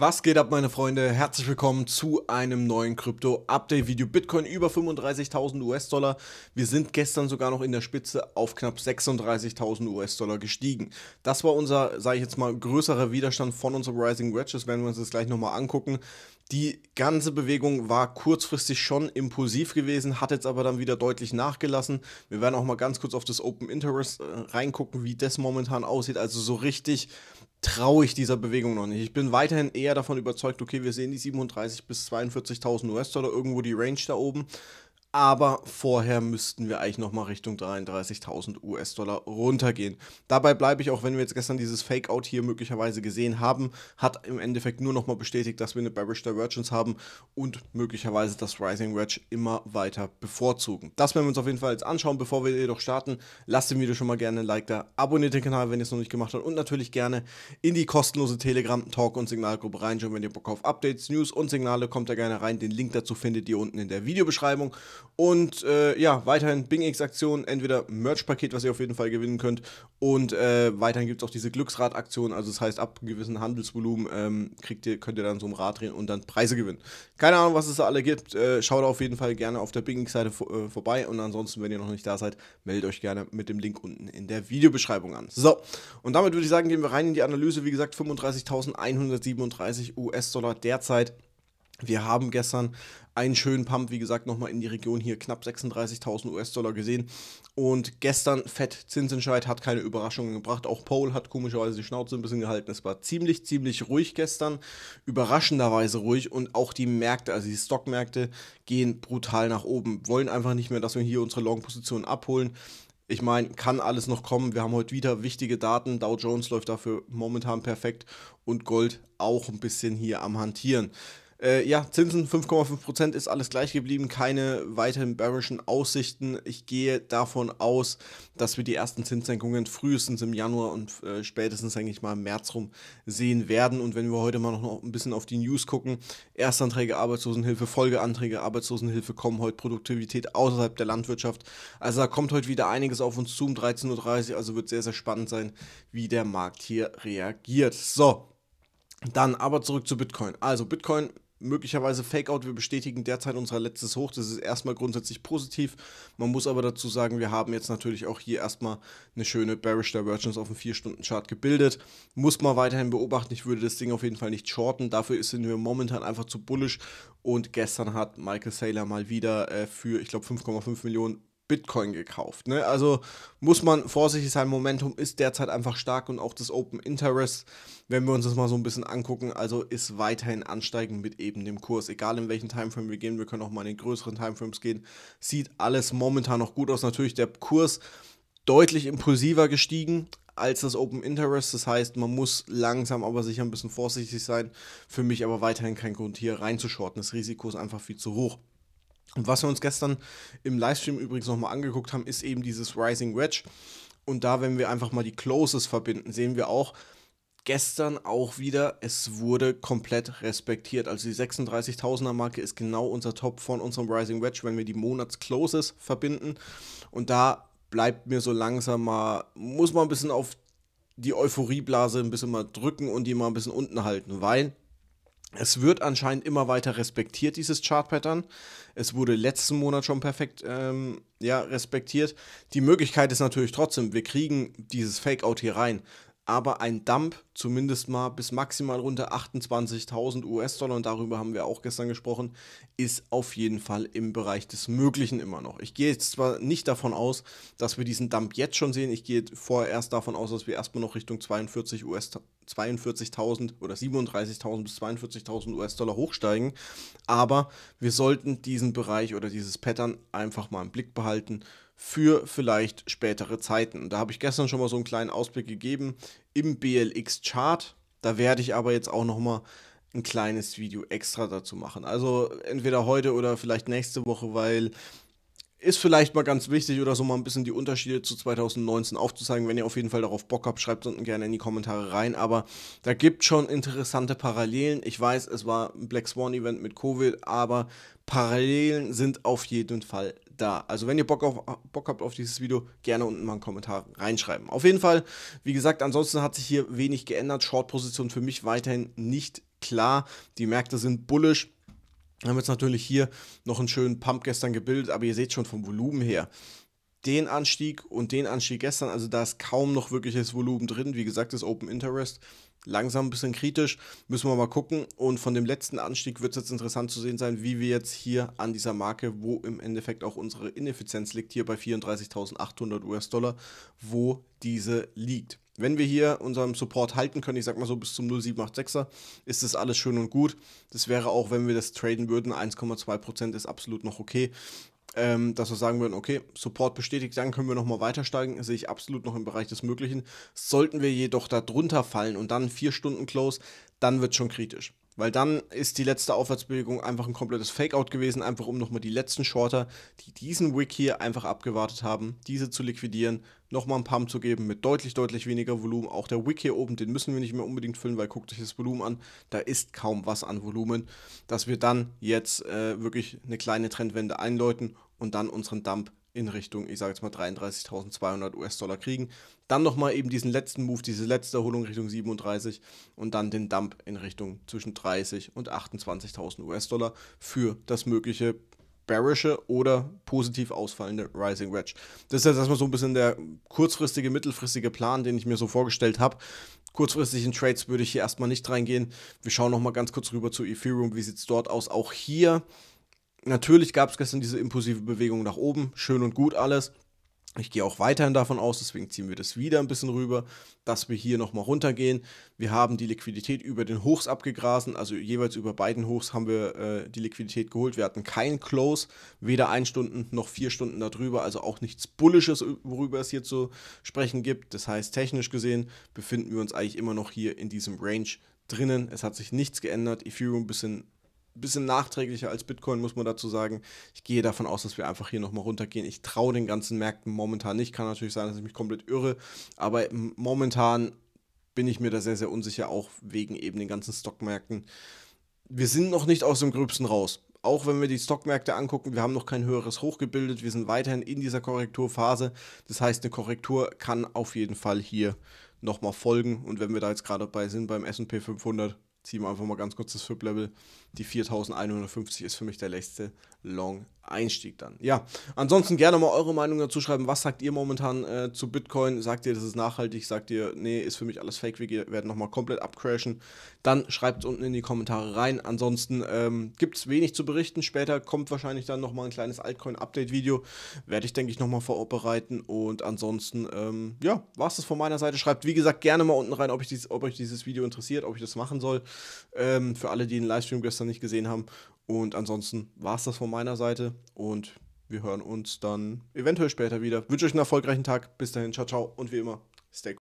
Was geht ab, meine Freunde? Herzlich willkommen zu einem neuen Krypto-Update-Video. Bitcoin über 35.000 US-Dollar. Wir sind gestern sogar noch in der Spitze auf knapp 36.000 US-Dollar gestiegen. Das war unser, sage ich jetzt mal, größerer Widerstand von unserem Rising Wedge. Das werden wir uns jetzt gleich nochmal angucken. Die ganze Bewegung war kurzfristig schon impulsiv gewesen, hat jetzt aber dann wieder deutlich nachgelassen. Wir werden auch mal ganz kurz auf das Open Interest äh, reingucken, wie das momentan aussieht. Also so richtig traue ich dieser Bewegung noch nicht. Ich bin weiterhin eher davon überzeugt, okay, wir sehen die 37.000 bis 42.000 US-Dollar irgendwo die Range da oben. Aber vorher müssten wir eigentlich nochmal Richtung 33.000 US-Dollar runtergehen. Dabei bleibe ich auch, wenn wir jetzt gestern dieses Fake-Out hier möglicherweise gesehen haben, hat im Endeffekt nur nochmal bestätigt, dass wir eine Bearish Divergence haben und möglicherweise das Rising Wedge immer weiter bevorzugen. Das werden wir uns auf jeden Fall jetzt anschauen. Bevor wir jedoch starten, lasst dem Video schon mal gerne ein Like da, abonniert den Kanal, wenn ihr es noch nicht gemacht habt und natürlich gerne in die kostenlose Telegram-Talk- und Signalgruppe reinschauen, wenn ihr Bock auf Updates, News und Signale kommt da gerne rein. Den Link dazu findet ihr unten in der Videobeschreibung. Und äh, ja, weiterhin BingX-Aktionen, entweder Merch-Paket, was ihr auf jeden Fall gewinnen könnt. Und äh, weiterhin gibt es auch diese Glücksrad-Aktion. Also das heißt, ab einem gewissen Handelsvolumen ähm, kriegt ihr, könnt ihr dann so ein Rad drehen und dann Preise gewinnen. Keine Ahnung, was es da alle gibt. Äh, schaut auf jeden Fall gerne auf der BingX-Seite äh, vorbei. Und ansonsten, wenn ihr noch nicht da seid, meldet euch gerne mit dem Link unten in der Videobeschreibung an. So, und damit würde ich sagen, gehen wir rein in die Analyse. Wie gesagt, 35.137 US-Dollar derzeit. Wir haben gestern einen schönen Pump, wie gesagt, nochmal in die Region hier knapp 36.000 US-Dollar gesehen. Und gestern Fett Zinsentscheid hat keine Überraschungen gebracht. Auch Paul hat komischerweise die Schnauze ein bisschen gehalten. Es war ziemlich, ziemlich ruhig gestern. Überraschenderweise ruhig. Und auch die Märkte, also die Stockmärkte, gehen brutal nach oben. Wollen einfach nicht mehr, dass wir hier unsere Long-Positionen abholen. Ich meine, kann alles noch kommen. Wir haben heute wieder wichtige Daten. Dow Jones läuft dafür momentan perfekt und Gold auch ein bisschen hier am Hantieren. Äh, ja, Zinsen 5,5% ist alles gleich geblieben, keine weiteren bearischen Aussichten. Ich gehe davon aus, dass wir die ersten Zinssenkungen frühestens im Januar und äh, spätestens, denke ich mal, im März rum sehen werden. Und wenn wir heute mal noch ein bisschen auf die News gucken, Erstanträge Arbeitslosenhilfe, Folgeanträge Arbeitslosenhilfe kommen heute, Produktivität außerhalb der Landwirtschaft. Also da kommt heute wieder einiges auf uns zu um 13.30 Uhr, also wird sehr, sehr spannend sein, wie der Markt hier reagiert. So. Dann aber zurück zu Bitcoin. Also Bitcoin möglicherweise Fakeout. Wir bestätigen derzeit unser letztes Hoch. Das ist erstmal grundsätzlich positiv. Man muss aber dazu sagen, wir haben jetzt natürlich auch hier erstmal eine schöne Bearish Divergence auf dem 4-Stunden-Chart gebildet. Muss man weiterhin beobachten. Ich würde das Ding auf jeden Fall nicht shorten. Dafür sind wir momentan einfach zu bullish. Und gestern hat Michael Saylor mal wieder äh, für, ich glaube, 5,5 Millionen Bitcoin gekauft. Ne? Also muss man vorsichtig sein, Momentum ist derzeit einfach stark und auch das Open Interest, wenn wir uns das mal so ein bisschen angucken, also ist weiterhin ansteigend mit eben dem Kurs. Egal in welchen Timeframe wir gehen, wir können auch mal in größeren Timeframes gehen, sieht alles momentan noch gut aus. Natürlich der Kurs deutlich impulsiver gestiegen, als das Open Interest. Das heißt, man muss langsam aber sicher ein bisschen vorsichtig sein. Für mich aber weiterhin kein Grund, hier reinzuschorten. Das Risiko ist einfach viel zu hoch. Und was wir uns gestern im Livestream übrigens nochmal angeguckt haben, ist eben dieses Rising Wedge. Und da, wenn wir einfach mal die Closes verbinden, sehen wir auch, gestern auch wieder, es wurde komplett respektiert. Also die 36.000er Marke ist genau unser Top von unserem Rising Wedge, wenn wir die Monats-Closes verbinden. Und da bleibt mir so langsam mal, muss man ein bisschen auf die Euphorieblase ein bisschen mal drücken und die mal ein bisschen unten halten, weil es wird anscheinend immer weiter respektiert, dieses Chart-Pattern. Es wurde letzten Monat schon perfekt ähm, ja, respektiert. Die Möglichkeit ist natürlich trotzdem, wir kriegen dieses Fake-Out hier rein. Aber ein Dump zumindest mal bis maximal runter 28.000 US-Dollar, und darüber haben wir auch gestern gesprochen, ist auf jeden Fall im Bereich des Möglichen immer noch. Ich gehe jetzt zwar nicht davon aus, dass wir diesen Dump jetzt schon sehen, ich gehe vorerst davon aus, dass wir erstmal noch Richtung 42 US-Dollar 42.000 oder 37.000 bis 42.000 US-Dollar hochsteigen. Aber wir sollten diesen Bereich oder dieses Pattern einfach mal im Blick behalten für vielleicht spätere Zeiten. Da habe ich gestern schon mal so einen kleinen Ausblick gegeben im BLX-Chart. Da werde ich aber jetzt auch noch mal ein kleines Video extra dazu machen. Also entweder heute oder vielleicht nächste Woche, weil ist vielleicht mal ganz wichtig oder so mal ein bisschen die Unterschiede zu 2019 aufzuzeigen. Wenn ihr auf jeden Fall darauf Bock habt, schreibt es unten gerne in die Kommentare rein. Aber da gibt schon interessante Parallelen. Ich weiß, es war ein Black Swan Event mit Covid, aber Parallelen sind auf jeden Fall da. Also wenn ihr Bock, auf, Bock habt auf dieses Video, gerne unten mal einen Kommentar reinschreiben. Auf jeden Fall, wie gesagt, ansonsten hat sich hier wenig geändert. Short-Position für mich weiterhin nicht klar. Die Märkte sind bullisch wir haben jetzt natürlich hier noch einen schönen Pump gestern gebildet, aber ihr seht schon vom Volumen her, den Anstieg und den Anstieg gestern, also da ist kaum noch wirkliches Volumen drin. Wie gesagt, das Open Interest langsam ein bisschen kritisch, müssen wir mal gucken. Und von dem letzten Anstieg wird es jetzt interessant zu sehen sein, wie wir jetzt hier an dieser Marke, wo im Endeffekt auch unsere Ineffizienz liegt, hier bei 34.800 US-Dollar, wo diese liegt. Wenn wir hier unseren Support halten können, ich sag mal so bis zum 0786er, ist das alles schön und gut. Das wäre auch, wenn wir das traden würden, 1,2% ist absolut noch okay. Ähm, dass wir sagen würden, okay, Support bestätigt, dann können wir nochmal weiter steigen, sehe ich absolut noch im Bereich des Möglichen. Sollten wir jedoch da drunter fallen und dann 4 Stunden Close, dann wird es schon kritisch. Weil dann ist die letzte Aufwärtsbewegung einfach ein komplettes Fakeout gewesen, einfach um nochmal die letzten Shorter, die diesen Wick hier einfach abgewartet haben, diese zu liquidieren, nochmal einen Pump zu geben mit deutlich, deutlich weniger Volumen. Auch der Wick hier oben, den müssen wir nicht mehr unbedingt füllen, weil guckt euch das Volumen an, da ist kaum was an Volumen, dass wir dann jetzt äh, wirklich eine kleine Trendwende einläuten und dann unseren Dump in Richtung, ich sage jetzt mal 33.200 US-Dollar kriegen. Dann nochmal eben diesen letzten Move, diese letzte Erholung Richtung 37 und dann den Dump in Richtung zwischen 30 und 28.000 US-Dollar für das mögliche bearische oder positiv ausfallende Rising Wedge. Das ist jetzt erstmal so ein bisschen der kurzfristige, mittelfristige Plan, den ich mir so vorgestellt habe. Kurzfristig in Trades würde ich hier erstmal nicht reingehen. Wir schauen nochmal ganz kurz rüber zu Ethereum. Wie sieht es dort aus? Auch hier Natürlich gab es gestern diese impulsive Bewegung nach oben, schön und gut alles. Ich gehe auch weiterhin davon aus, deswegen ziehen wir das wieder ein bisschen rüber, dass wir hier nochmal runtergehen. Wir haben die Liquidität über den Hochs abgegrasen, also jeweils über beiden Hochs haben wir äh, die Liquidität geholt. Wir hatten keinen Close, weder ein Stunden noch vier Stunden darüber, also auch nichts Bullisches, worüber es hier zu sprechen gibt. Das heißt, technisch gesehen befinden wir uns eigentlich immer noch hier in diesem Range drinnen. Es hat sich nichts geändert. Ethereum ein bisschen bisschen nachträglicher als Bitcoin, muss man dazu sagen. Ich gehe davon aus, dass wir einfach hier nochmal runtergehen. Ich traue den ganzen Märkten momentan nicht. Kann natürlich sein, dass ich mich komplett irre. Aber momentan bin ich mir da sehr, sehr unsicher, auch wegen eben den ganzen Stockmärkten. Wir sind noch nicht aus dem Gröbsten raus. Auch wenn wir die Stockmärkte angucken, wir haben noch kein höheres Hoch gebildet. Wir sind weiterhin in dieser Korrekturphase. Das heißt, eine Korrektur kann auf jeden Fall hier nochmal folgen. Und wenn wir da jetzt gerade bei sind beim SP 500, ziehen wir einfach mal ganz kurz das fip level Die 4150 ist für mich der letzte Long-Einstieg dann. Ja, ansonsten gerne mal eure Meinung dazu schreiben. Was sagt ihr momentan äh, zu Bitcoin? Sagt ihr, das ist nachhaltig? Sagt ihr, nee, ist für mich alles Fake? Wir werden nochmal komplett abcrashen. Dann schreibt es unten in die Kommentare rein. Ansonsten ähm, gibt es wenig zu berichten. Später kommt wahrscheinlich dann nochmal ein kleines Altcoin-Update-Video. Werde ich, denke ich, nochmal vorbereiten. Und ansonsten, ähm, ja, war es das von meiner Seite. Schreibt, wie gesagt, gerne mal unten rein, ob, ich dies, ob euch dieses Video interessiert, ob ich das machen soll. Ähm, für alle, die den Livestream gestern nicht gesehen haben. Und ansonsten war es das von meiner Seite und wir hören uns dann eventuell später wieder. Ich Wünsche euch einen erfolgreichen Tag. Bis dahin, ciao, ciao und wie immer, stay cool.